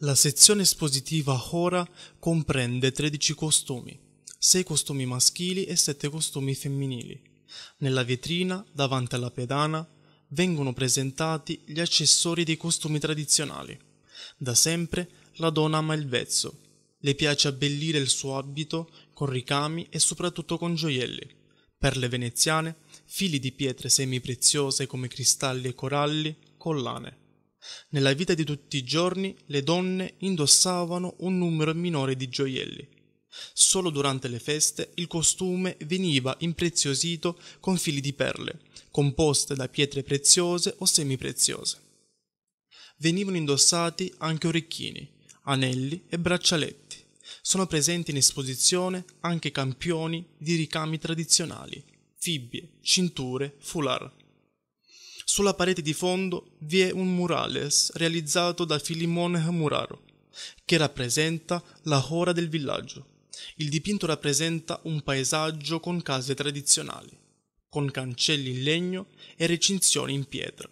La sezione espositiva Hora comprende 13 costumi, 6 costumi maschili e 7 costumi femminili. Nella vetrina, davanti alla pedana, vengono presentati gli accessori dei costumi tradizionali. Da sempre la donna ama il vezzo. Le piace abbellire il suo abito con ricami e soprattutto con gioielli. Per le veneziane, fili di pietre semipreziose come cristalli e coralli, collane. Nella vita di tutti i giorni le donne indossavano un numero minore di gioielli. Solo durante le feste il costume veniva impreziosito con fili di perle, composte da pietre preziose o semipreziose. Venivano indossati anche orecchini, anelli e braccialetti. Sono presenti in esposizione anche campioni di ricami tradizionali, fibbie, cinture, foulard. Sulla parete di fondo vi è un murales realizzato da Filimone Muraro, che rappresenta la hora del villaggio. Il dipinto rappresenta un paesaggio con case tradizionali, con cancelli in legno e recinzioni in pietra,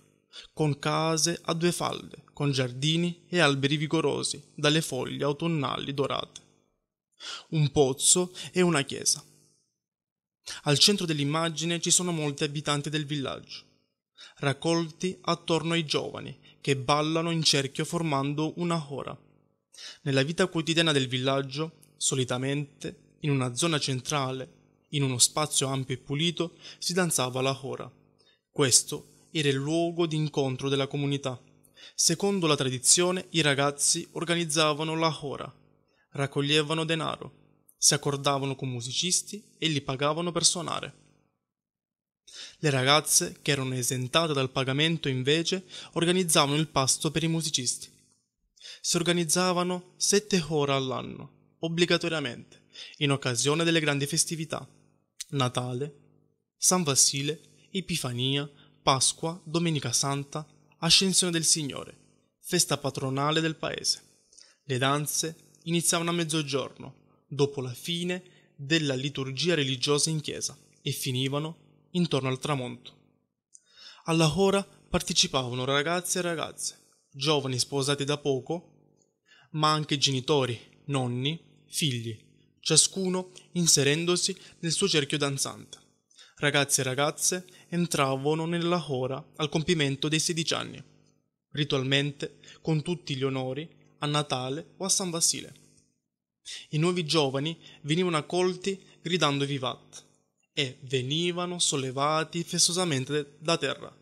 con case a due falde, con giardini e alberi vigorosi dalle foglie autunnali dorate. Un pozzo e una chiesa. Al centro dell'immagine ci sono molti abitanti del villaggio raccolti attorno ai giovani che ballano in cerchio formando una hora. Nella vita quotidiana del villaggio, solitamente, in una zona centrale, in uno spazio ampio e pulito, si danzava la hora. Questo era il luogo d'incontro della comunità. Secondo la tradizione, i ragazzi organizzavano la hora, raccoglievano denaro, si accordavano con musicisti e li pagavano per suonare. Le ragazze, che erano esentate dal pagamento invece, organizzavano il pasto per i musicisti. Si organizzavano sette ore all'anno, obbligatoriamente, in occasione delle grandi festività. Natale, San Vasile, Epifania, Pasqua, Domenica Santa, Ascensione del Signore, festa patronale del paese. Le danze iniziavano a mezzogiorno, dopo la fine della liturgia religiosa in chiesa, e finivano intorno al tramonto. Alla hora partecipavano ragazze e ragazze, giovani sposati da poco, ma anche genitori, nonni, figli, ciascuno inserendosi nel suo cerchio danzante. Ragazzi e ragazze entravano nella hora al compimento dei sedici anni, ritualmente con tutti gli onori a Natale o a San Basile. I nuovi giovani venivano accolti gridando vivat e venivano sollevati festosamente da terra.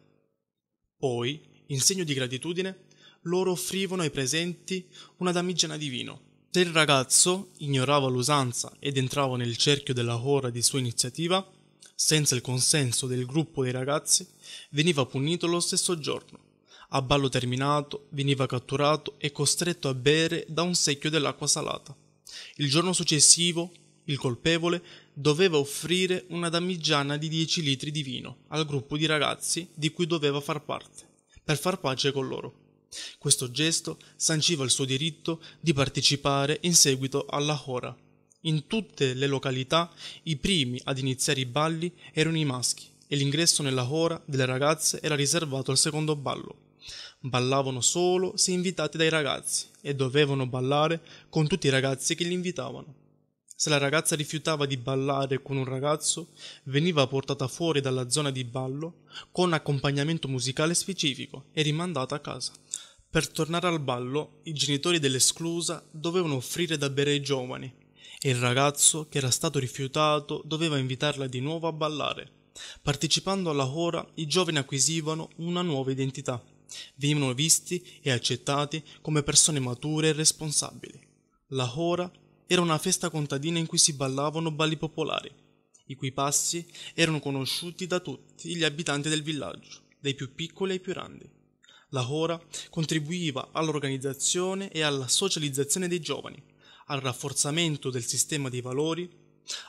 Poi, in segno di gratitudine, loro offrivano ai presenti una damigiana di vino. Se il ragazzo ignorava l'usanza ed entrava nel cerchio della hora di sua iniziativa, senza il consenso del gruppo dei ragazzi, veniva punito lo stesso giorno. A ballo terminato, veniva catturato e costretto a bere da un secchio dell'acqua salata. Il giorno successivo il colpevole, doveva offrire una damigiana di 10 litri di vino al gruppo di ragazzi di cui doveva far parte, per far pace con loro. Questo gesto sanciva il suo diritto di partecipare in seguito alla Hora. In tutte le località i primi ad iniziare i balli erano i maschi e l'ingresso nella Hora delle ragazze era riservato al secondo ballo. Ballavano solo se invitati dai ragazzi e dovevano ballare con tutti i ragazzi che li invitavano. Se la ragazza rifiutava di ballare con un ragazzo, veniva portata fuori dalla zona di ballo con accompagnamento musicale specifico e rimandata a casa. Per tornare al ballo, i genitori dell'esclusa dovevano offrire da bere ai giovani e il ragazzo che era stato rifiutato doveva invitarla di nuovo a ballare. Partecipando alla hora, i giovani acquisivano una nuova identità, venivano visti e accettati come persone mature e responsabili. La hora era una festa contadina in cui si ballavano balli popolari, i cui passi erano conosciuti da tutti gli abitanti del villaggio, dai più piccoli ai più grandi. La Hora contribuiva all'organizzazione e alla socializzazione dei giovani, al rafforzamento del sistema di valori,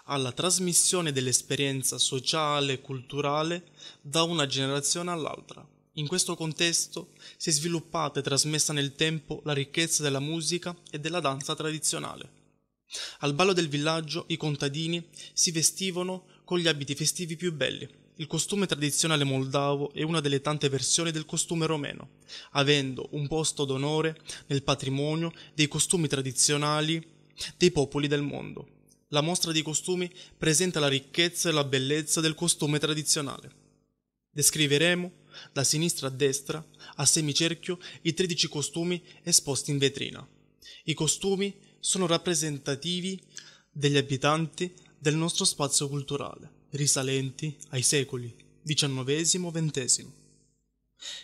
alla trasmissione dell'esperienza sociale e culturale da una generazione all'altra. In questo contesto si è sviluppata e trasmessa nel tempo la ricchezza della musica e della danza tradizionale. Al ballo del villaggio i contadini si vestivano con gli abiti festivi più belli. Il costume tradizionale moldavo è una delle tante versioni del costume romeno, avendo un posto d'onore nel patrimonio dei costumi tradizionali dei popoli del mondo. La mostra dei costumi presenta la ricchezza e la bellezza del costume tradizionale. Descriveremo, da sinistra a destra, a semicerchio, i 13 costumi esposti in vetrina. I costumi sono rappresentativi degli abitanti del nostro spazio culturale, risalenti ai secoli XIX e XX.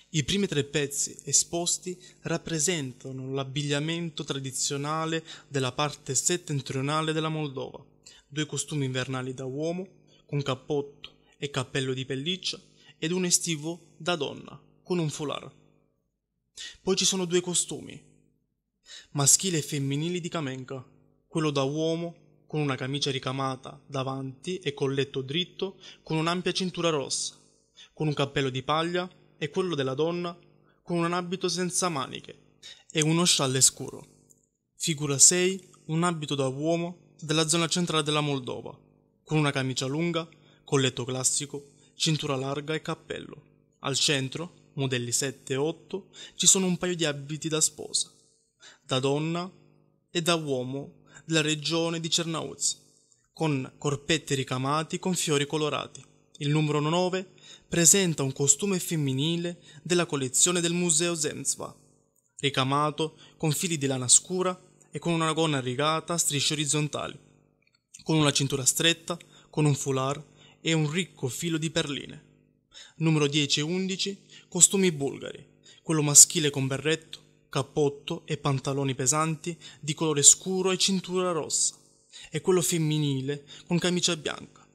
I primi tre pezzi esposti rappresentano l'abbigliamento tradizionale della parte settentrionale della Moldova, due costumi invernali da uomo, con cappotto e cappello di pelliccia, ed un estivo da donna, con un foulard. Poi ci sono due costumi, maschile e femminili di Kamenka, quello da uomo con una camicia ricamata davanti e colletto dritto con un'ampia cintura rossa, con un cappello di paglia e quello della donna con un abito senza maniche e uno scialle scuro. Figura 6, un abito da uomo della zona centrale della Moldova, con una camicia lunga, colletto classico, cintura larga e cappello. Al centro, modelli 7 e 8, ci sono un paio di abiti da sposa da donna e da uomo della regione di Cernauz, con corpetti ricamati con fiori colorati. Il numero 9 presenta un costume femminile della collezione del Museo Zemzva, ricamato con fili di lana scura e con una gonna rigata a strisce orizzontali, con una cintura stretta, con un foulard e un ricco filo di perline. Numero 10 e 11 costumi bulgari, quello maschile con berretto cappotto e pantaloni pesanti di colore scuro e cintura rossa, e quello femminile con camicia bianca,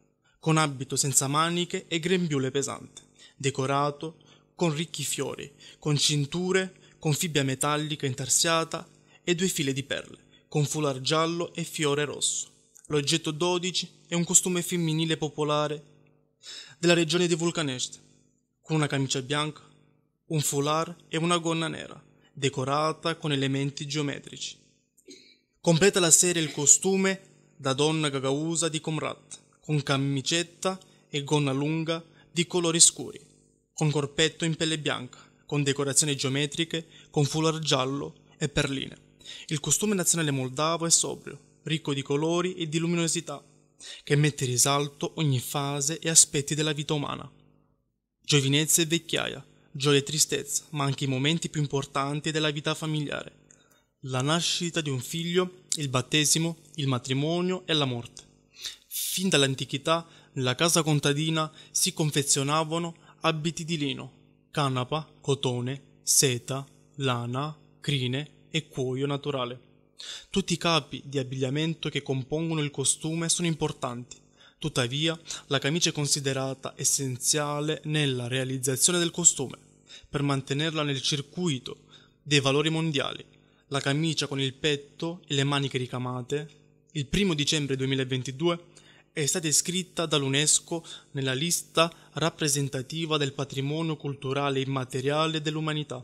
con abito senza maniche e grembiule pesante, decorato con ricchi fiori, con cinture, con fibbia metallica intarsiata e due file di perle, con foulard giallo e fiore rosso. L'oggetto 12 è un costume femminile popolare della regione di Vulcaneste, con una camicia bianca, un foulard e una gonna nera decorata con elementi geometrici. Completa la serie il costume da donna gagausa di Comrat, con camicetta e gonna lunga di colori scuri, con corpetto in pelle bianca, con decorazioni geometriche, con foulard giallo e perline. Il costume nazionale moldavo è sobrio, ricco di colori e di luminosità, che mette in risalto ogni fase e aspetti della vita umana. Giovinezza e vecchiaia, gioia e tristezza, ma anche i momenti più importanti della vita familiare. La nascita di un figlio, il battesimo, il matrimonio e la morte. Fin dall'antichità, nella casa contadina si confezionavano abiti di lino, canapa, cotone, seta, lana, crine e cuoio naturale. Tutti i capi di abbigliamento che compongono il costume sono importanti. Tuttavia, la camicia è considerata essenziale nella realizzazione del costume per mantenerla nel circuito dei valori mondiali, la camicia con il petto e le maniche ricamate, il 1 dicembre 2022 è stata iscritta dall'UNESCO nella lista rappresentativa del patrimonio culturale immateriale dell'umanità.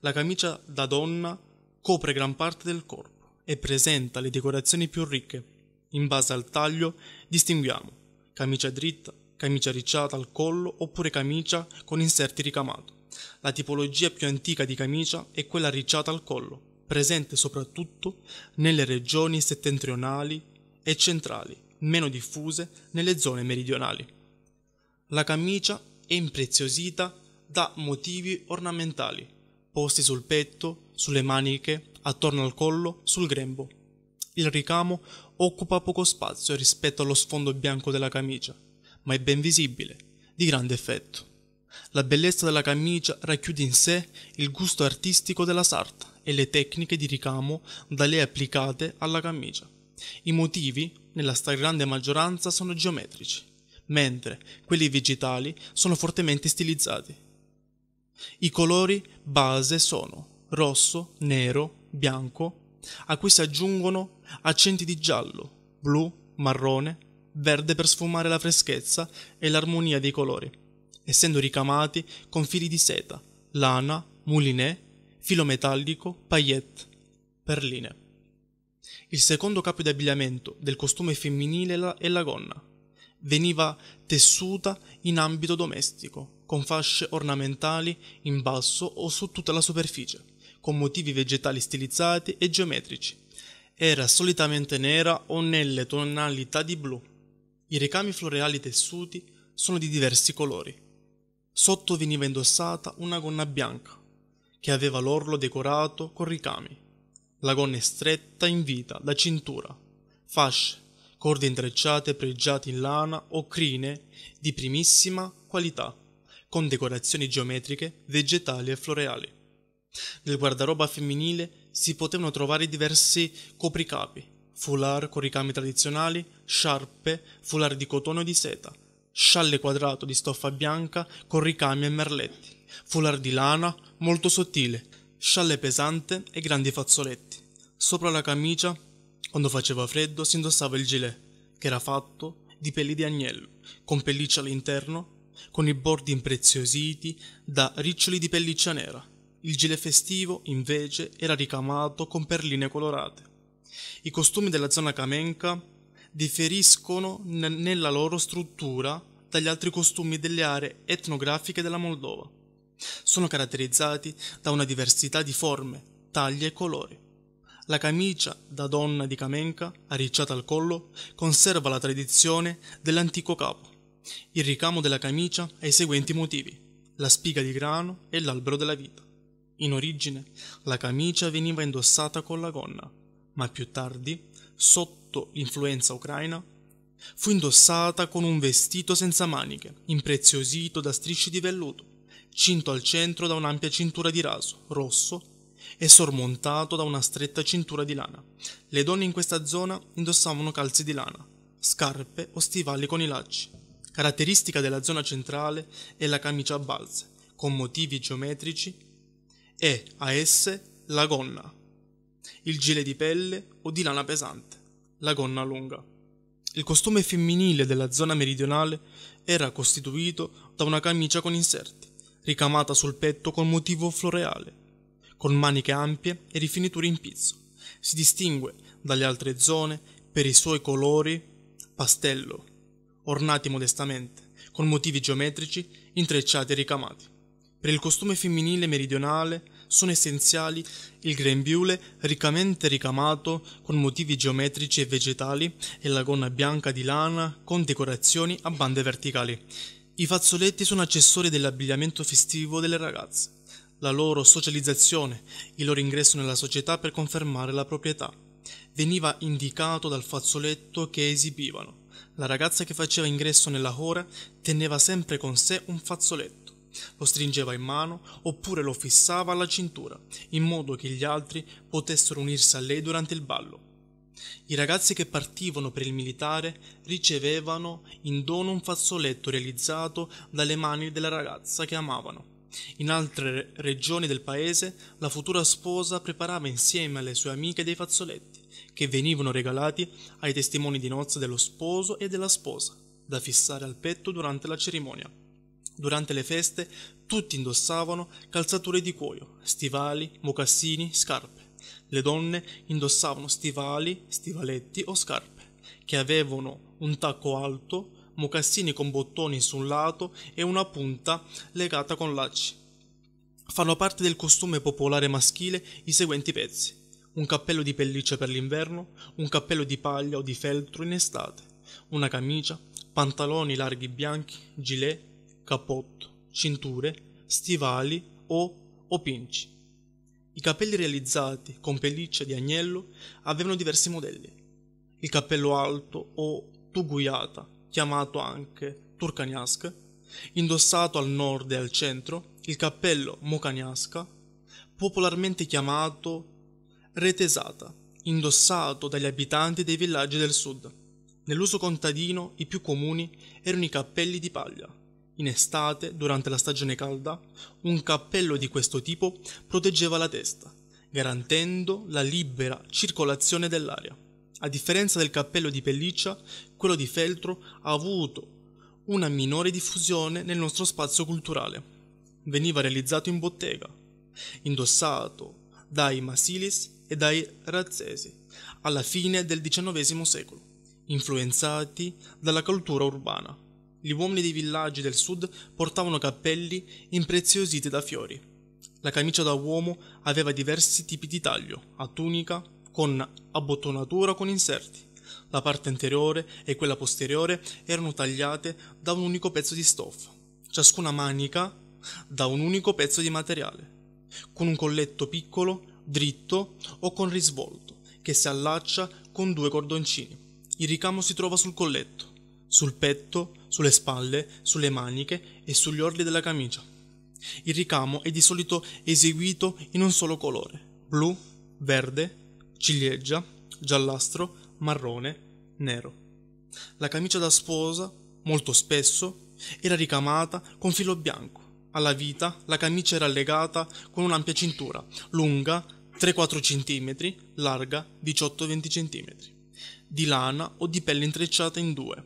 La camicia da donna copre gran parte del corpo e presenta le decorazioni più ricche. In base al taglio distinguiamo camicia dritta, camicia ricciata al collo oppure camicia con inserti ricamato. La tipologia più antica di camicia è quella ricciata al collo, presente soprattutto nelle regioni settentrionali e centrali, meno diffuse nelle zone meridionali. La camicia è impreziosita da motivi ornamentali, posti sul petto, sulle maniche, attorno al collo, sul grembo. Il ricamo occupa poco spazio rispetto allo sfondo bianco della camicia, ma è ben visibile, di grande effetto. La bellezza della camicia racchiude in sé il gusto artistico della sarta e le tecniche di ricamo da lei applicate alla camicia. I motivi, nella stragrande maggioranza, sono geometrici, mentre quelli vegetali sono fortemente stilizzati. I colori base sono rosso, nero, bianco, a cui si aggiungono accenti di giallo, blu, marrone, verde per sfumare la freschezza e l'armonia dei colori essendo ricamati con fili di seta, lana, mulinè, filo metallico, paillette, perline. Il secondo capo di abbigliamento del costume femminile è la gonna. Veniva tessuta in ambito domestico, con fasce ornamentali in basso o su tutta la superficie, con motivi vegetali stilizzati e geometrici. Era solitamente nera o nelle tonalità di blu. I ricami floreali tessuti sono di diversi colori, Sotto veniva indossata una gonna bianca, che aveva l'orlo decorato con ricami. La gonna è stretta in vita, da cintura, fasce, corde intrecciate pregiate in lana o crine di primissima qualità, con decorazioni geometriche, vegetali e floreali. Nel guardaroba femminile si potevano trovare diversi copricapi, foulard con ricami tradizionali, sciarpe, foulard di cotone o di seta, scialle quadrato di stoffa bianca con ricami e merletti, foulard di lana molto sottile, scialle pesante e grandi fazzoletti. Sopra la camicia, quando faceva freddo, si indossava il gilet, che era fatto di peli di agnello, con pelliccia all'interno, con i bordi impreziositi da riccioli di pelliccia nera. Il gilet festivo, invece, era ricamato con perline colorate. I costumi della zona camenca differiscono n- nella loro struttura dagli altri costumi delle aree etnografiche della Moldova. Sono caratterizzati da una diversità di forme, taglie e colori. La camicia da donna di Kamenka, arricciata al collo, conserva la tradizione dell'antico capo. Il ricamo della camicia ha i seguenti motivi: la spiga di grano e l'albero della vita. In origine la camicia veniva indossata con la gonna, ma più tardi, sotto sotto l'influenza ucraina, fu indossata con un vestito senza maniche, impreziosito da strisce di velluto, cinto al centro da un'ampia cintura di raso rosso e sormontato da una stretta cintura di lana. Le donne in questa zona indossavano calzi di lana, scarpe o stivali con i lacci. Caratteristica della zona centrale è la camicia a balze, con motivi geometrici e a esse la gonna, il gile di pelle o di lana pesante la gonna lunga. Il costume femminile della zona meridionale era costituito da una camicia con inserti, ricamata sul petto con motivo floreale, con maniche ampie e rifiniture in pizzo. Si distingue dalle altre zone per i suoi colori pastello, ornati modestamente, con motivi geometrici intrecciati e ricamati. Per il costume femminile meridionale sono essenziali il grembiule riccamente ricamato con motivi geometrici e vegetali e la gonna bianca di lana con decorazioni a bande verticali. I fazzoletti sono accessori dell'abbigliamento festivo delle ragazze, la loro socializzazione, il loro ingresso nella società per confermare la proprietà. Veniva indicato dal fazzoletto che esibivano. La ragazza che faceva ingresso nella hora teneva sempre con sé un fazzoletto lo stringeva in mano oppure lo fissava alla cintura, in modo che gli altri potessero unirsi a lei durante il ballo. I ragazzi che partivano per il militare ricevevano in dono un fazzoletto realizzato dalle mani della ragazza che amavano. In altre regioni del paese la futura sposa preparava insieme alle sue amiche dei fazzoletti, che venivano regalati ai testimoni di nozze dello sposo e della sposa, da fissare al petto durante la cerimonia. Durante le feste tutti indossavano calzature di cuoio, stivali, mocassini, scarpe. Le donne indossavano stivali, stivaletti o scarpe, che avevano un tacco alto, mocassini con bottoni su un lato e una punta legata con lacci. Fanno parte del costume popolare maschile i seguenti pezzi: un cappello di pelliccia per l'inverno, un cappello di paglia o di feltro in estate, una camicia, pantaloni larghi bianchi, gilet, cappotto, cinture, stivali o, o pinci. I capelli realizzati con pelliccia di agnello avevano diversi modelli. Il cappello alto o tuguyata, chiamato anche turcaniasca, indossato al nord e al centro, il cappello mocaniasca, popolarmente chiamato retesata, indossato dagli abitanti dei villaggi del sud. Nell'uso contadino i più comuni erano i cappelli di paglia, in estate, durante la stagione calda, un cappello di questo tipo proteggeva la testa, garantendo la libera circolazione dell'aria. A differenza del cappello di pelliccia, quello di feltro ha avuto una minore diffusione nel nostro spazio culturale. Veniva realizzato in bottega, indossato dai Masilis e dai Razzesi alla fine del XIX secolo, influenzati dalla cultura urbana. Gli uomini dei villaggi del sud portavano cappelli impreziositi da fiori. La camicia da uomo aveva diversi tipi di taglio, a tunica, con abbottonatura con inserti. La parte anteriore e quella posteriore erano tagliate da un unico pezzo di stoffa, ciascuna manica da un unico pezzo di materiale, con un colletto piccolo, dritto o con risvolto, che si allaccia con due cordoncini. Il ricamo si trova sul colletto, sul petto sulle spalle, sulle maniche e sugli orli della camicia. Il ricamo è di solito eseguito in un solo colore, blu, verde, ciliegia, giallastro, marrone, nero. La camicia da sposa, molto spesso, era ricamata con filo bianco. Alla vita la camicia era legata con un'ampia cintura, lunga 3-4 cm, larga 18-20 cm, di lana o di pelle intrecciata in due,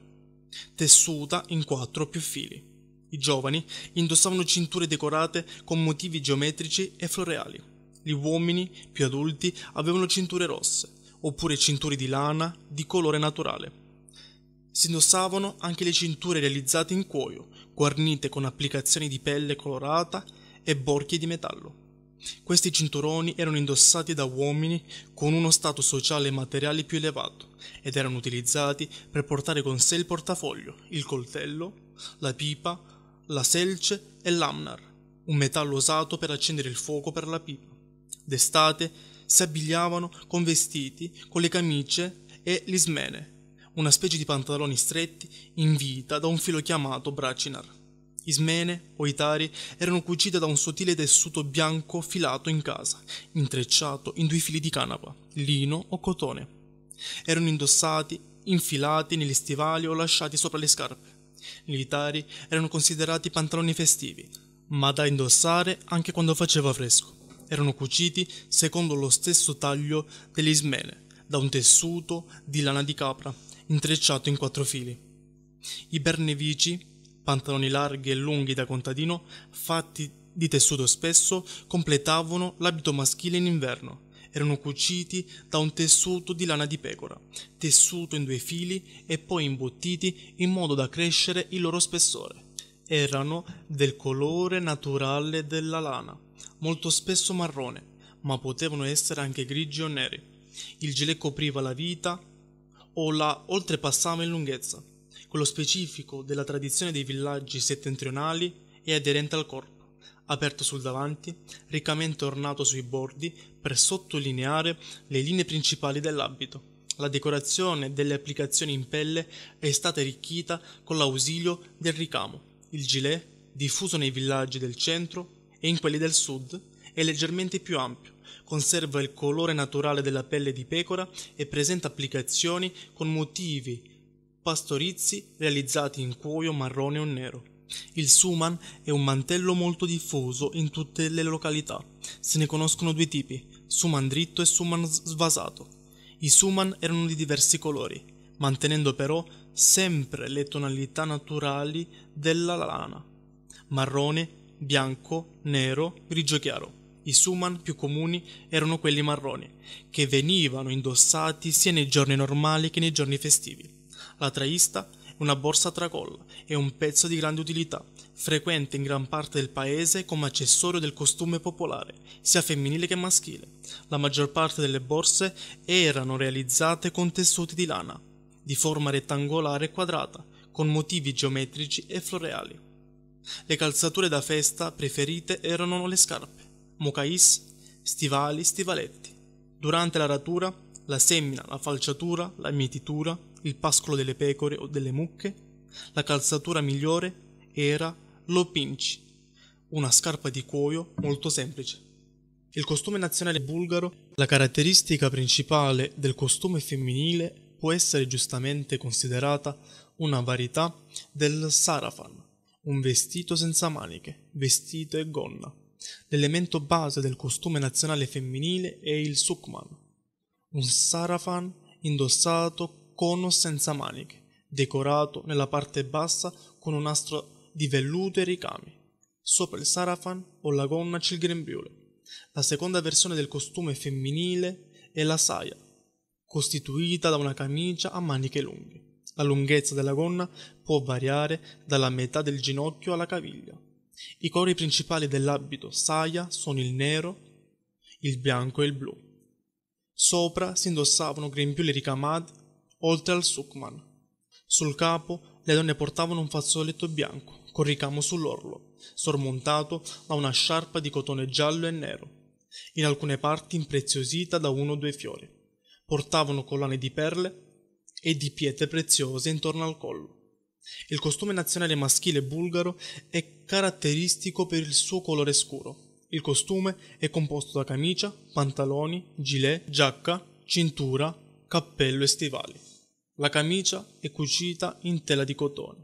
tessuta in quattro o più fili. I giovani indossavano cinture decorate con motivi geometrici e floreali. Gli uomini più adulti avevano cinture rosse, oppure cinture di lana di colore naturale. Si indossavano anche le cinture realizzate in cuoio, guarnite con applicazioni di pelle colorata e borchie di metallo. Questi cinturoni erano indossati da uomini con uno stato sociale e materiale più elevato ed erano utilizzati per portare con sé il portafoglio, il coltello, la pipa, la selce e l'amnar, un metallo usato per accendere il fuoco per la pipa. D'estate si abbigliavano con vestiti, con le camicie e l'ismene, una specie di pantaloni stretti in vita da un filo chiamato bracinar. Ismene o Itari erano cucite da un sottile tessuto bianco filato in casa, intrecciato in due fili di canapa, lino o cotone. Erano indossati, infilati negli stivali o lasciati sopra le scarpe. Gli Itari erano considerati pantaloni festivi, ma da indossare anche quando faceva fresco. Erano cuciti secondo lo stesso taglio delle ismene, da un tessuto di lana di capra, intrecciato in quattro fili. I bernevici pantaloni larghi e lunghi da contadino, fatti di tessuto spesso, completavano l'abito maschile in inverno. Erano cuciti da un tessuto di lana di pecora, tessuto in due fili e poi imbottiti in modo da crescere il loro spessore. Erano del colore naturale della lana, molto spesso marrone, ma potevano essere anche grigi o neri. Il gilet copriva la vita o la oltrepassava in lunghezza quello specifico della tradizione dei villaggi settentrionali e aderente al corpo, aperto sul davanti, riccamente ornato sui bordi per sottolineare le linee principali dell'abito. La decorazione delle applicazioni in pelle è stata arricchita con l'ausilio del ricamo. Il gilet, diffuso nei villaggi del centro e in quelli del sud, è leggermente più ampio, conserva il colore naturale della pelle di pecora e presenta applicazioni con motivi pastorizi realizzati in cuoio marrone o nero. Il suman è un mantello molto diffuso in tutte le località. Se ne conoscono due tipi, suman dritto e suman svasato. I suman erano di diversi colori, mantenendo però sempre le tonalità naturali della lana. Marrone, bianco, nero, grigio chiaro. I suman più comuni erano quelli marroni, che venivano indossati sia nei giorni normali che nei giorni festivi. La traista è una borsa a tracolla e un pezzo di grande utilità, frequente in gran parte del paese come accessorio del costume popolare, sia femminile che maschile. La maggior parte delle borse erano realizzate con tessuti di lana, di forma rettangolare e quadrata, con motivi geometrici e floreali. Le calzature da festa preferite erano le scarpe, mocais, stivali, stivaletti. Durante la ratura la semina, la falciatura, la mietitura, il pascolo delle pecore o delle mucche, la calzatura migliore era lo pinci, una scarpa di cuoio molto semplice. Il costume nazionale bulgaro, la caratteristica principale del costume femminile, può essere giustamente considerata una varietà del sarafan, un vestito senza maniche, vestito e gonna. L'elemento base del costume nazionale femminile è il sukman, un sarafan indossato con o senza maniche, decorato nella parte bassa con un nastro di velluto e ricami. Sopra il sarafan o la gonna c'è il grembiule. La seconda versione del costume femminile è la saia, costituita da una camicia a maniche lunghe. La lunghezza della gonna può variare dalla metà del ginocchio alla caviglia. I colori principali dell'abito saia sono il nero, il bianco e il blu. Sopra si indossavano grembiuli ricamati oltre al sukman. Sul capo le donne portavano un fazzoletto bianco con ricamo sull'orlo, sormontato da una sciarpa di cotone giallo e nero, in alcune parti impreziosita da uno o due fiori. Portavano collane di perle e di pietre preziose intorno al collo. Il costume nazionale maschile bulgaro è caratteristico per il suo colore scuro, il costume è composto da camicia, pantaloni, gilet, giacca, cintura, cappello e stivali. La camicia è cucita in tela di cotone,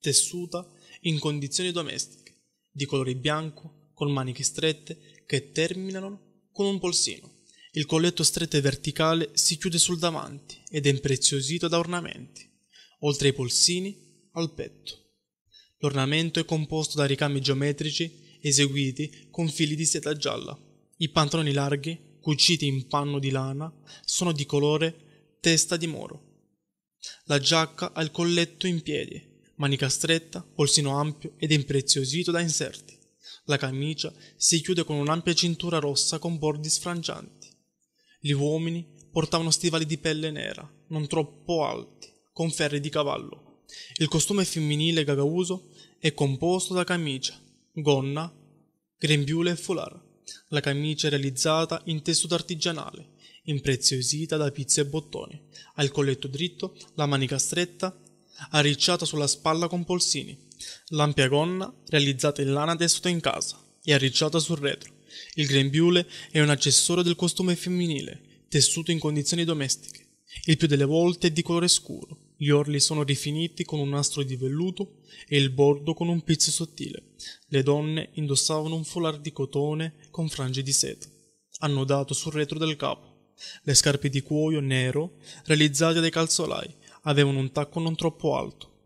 tessuta in condizioni domestiche, di colore bianco, con maniche strette che terminano con un polsino. Il colletto stretto e verticale si chiude sul davanti ed è impreziosito da ornamenti, oltre ai polsini, al petto. L'ornamento è composto da ricami geometrici eseguiti con fili di seta gialla. I pantaloni larghi, cuciti in panno di lana, sono di colore testa di moro. La giacca ha il colletto in piedi, manica stretta, polsino ampio ed impreziosito da inserti. La camicia si chiude con un'ampia cintura rossa con bordi sfrangianti. Gli uomini portavano stivali di pelle nera, non troppo alti, con ferri di cavallo. Il costume femminile gagauso è composto da camicia, gonna, grembiule e foulard. La camicia è realizzata in tessuto artigianale, impreziosita da pizze e bottoni, ha il colletto dritto, la manica stretta, arricciata sulla spalla con polsini. L'ampia gonna, realizzata in lana tessuta in casa, è arricciata sul retro. Il grembiule è un accessorio del costume femminile, tessuto in condizioni domestiche, il più delle volte è di colore scuro, gli orli sono rifiniti con un nastro di velluto e il bordo con un pizzo sottile. Le donne indossavano un folar di cotone con frange di seta, annodato sul retro del capo. Le scarpe di cuoio nero, realizzate dai calzolai, avevano un tacco non troppo alto.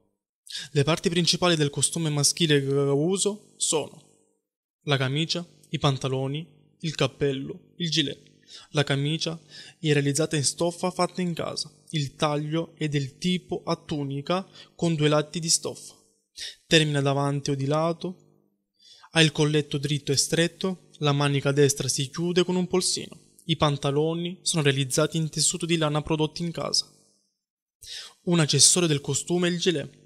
Le parti principali del costume maschile gauso sono la camicia, i pantaloni, il cappello, il gilet. La camicia è realizzata in stoffa fatta in casa. Il taglio è del tipo a tunica con due lati di stoffa. Termina davanti o di lato. Ha il colletto dritto e stretto. La manica destra si chiude con un polsino. I pantaloni sono realizzati in tessuto di lana prodotti in casa. Un accessorio del costume è il gilet.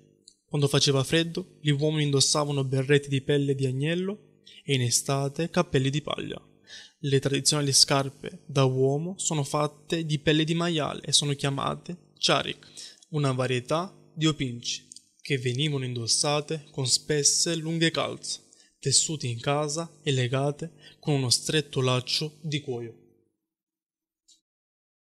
Quando faceva freddo, gli uomini indossavano berretti di pelle di agnello e in estate cappelli di paglia. Le tradizionali scarpe da uomo sono fatte di pelle di maiale e sono chiamate charik, una varietà di opinci, che venivano indossate con spesse lunghe calze, tessute in casa e legate con uno stretto laccio di cuoio.